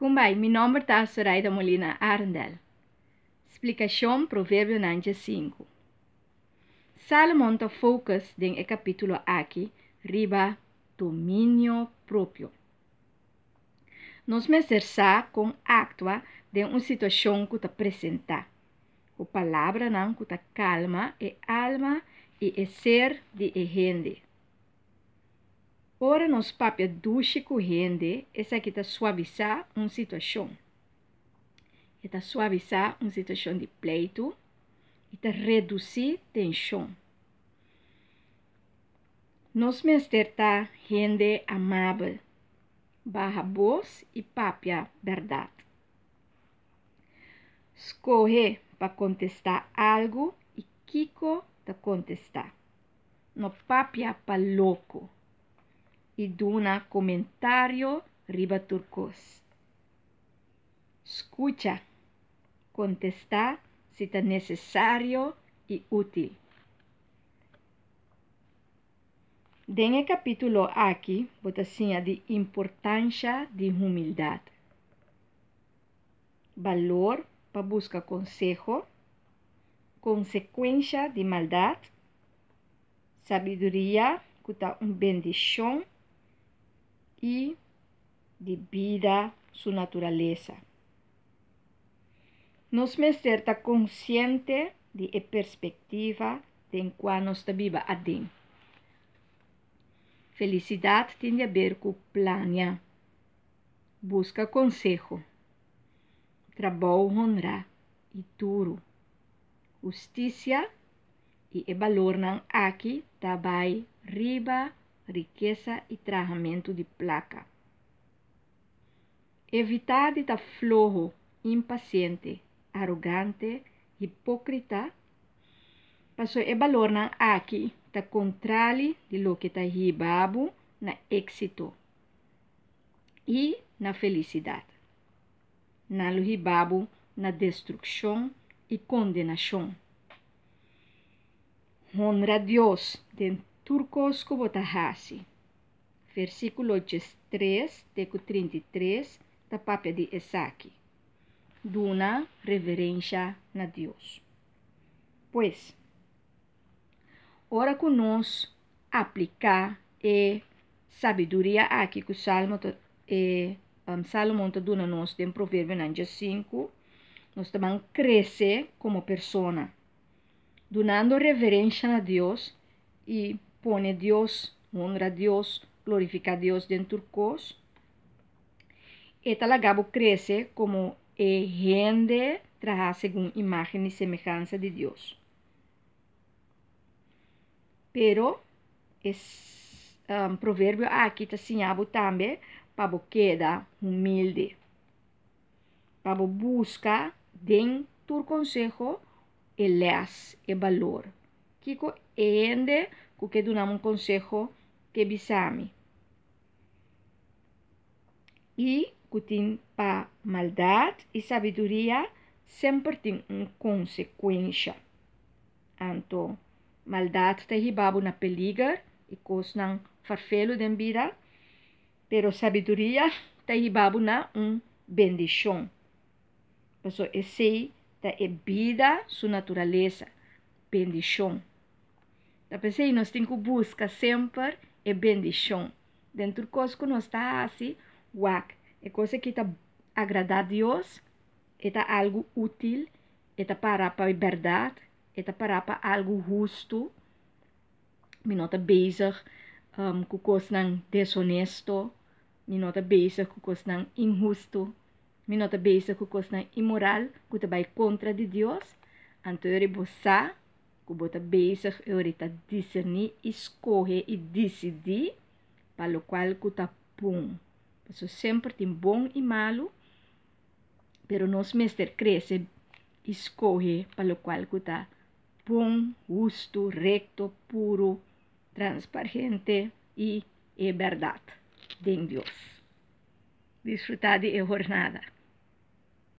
Kumbai, vai? nome está Zoraida Molina Arndel. Explicação Provérbio 95. Salomão está focus em capítulo aqui, riba domínio próprio. Nós exerçar com actua de uma situação que está presente. A palavra não que calma e alma e é ser de gente. Ora, nos papéis duche corrente, essa aqui está suavizar uma situação. Está suavizar uma situação de pleito e está reduzir tensão. Nos mesterta tá gente amável, barra voz e papia verdade. Escorre para contestar algo e Kiko para tá contestar. No papia para louco. y duna comentario riba turcos. Escucha, contesta si está necesario y útil. Den el capítulo aquí, botacinha de importancia de humildad. Valor para buscar consejo. Consecuencia de maldad. Sabiduría, que un bendición y vida su naturaleza. Nos mester está consciente de perspectiva de quando está viva adem. Felicidade tem a haver com plania. Busca conselho. Trabalho honra e duro. Justiça e e valor não aqui tabai riba riqueza e trajamento de placa. Evitar de estar flojo, impaciente, arrogante, hipócrita, passou e é valor na aqui, tá contrário de lo que tá ribabo na êxito e na felicidade. Na lo ribabo na destruição e condenação. Honra a Deus dentro turcos como Tahasi. Versículo 3, teco 33, da Pápia de Esaki, Duna reverência na Deus. Pois, ora com nós aplicar e sabedoria aqui que o Salmo e um, Salomão está dando nós tem provérbio 5, nós também cresce como persona, donando reverência a Deus e pone Dios, honra a Dios, glorifica a Dios dentro de cos. Esta lagabo crece como e gente traja según imagen y semejanza de Dios. Pero es um, proverbio ah, aquí señalado también, que queda humilde. Pabo busca de tu consejo el el valor. Kiko ende que che un consejo que visa Y cutin pa maldad y sabiduría siempre tiene una consecuencia. Anto, maldad te ribaba una peligro y cosnan farfelo de vida, pero sabiduría te hibabu una un bendición. Eso es sí, vida su naturaleza, bendición. Da pensei, nós temos que buscar sempre é bendição. Dentro do que nós está assim, uac, é coisa que está agradar a Deus, está é algo útil, está é para a verdade, está é para para algo justo. Me nota bezig um, com coisas desonesto, me nota bezig com coisas injusto, me nota bezig com coisas imoral, que vai contra de Deus. Então, eu vou Kubota bezig eurita discerni escorre e decide para o qual kuta bom. Isso sempre tem bom e malo, pero nós mestre cresce escorre para o qual kuta bom, justo, recto, puro, transparente e é verdade. de Deus. Desfrutar de jornada.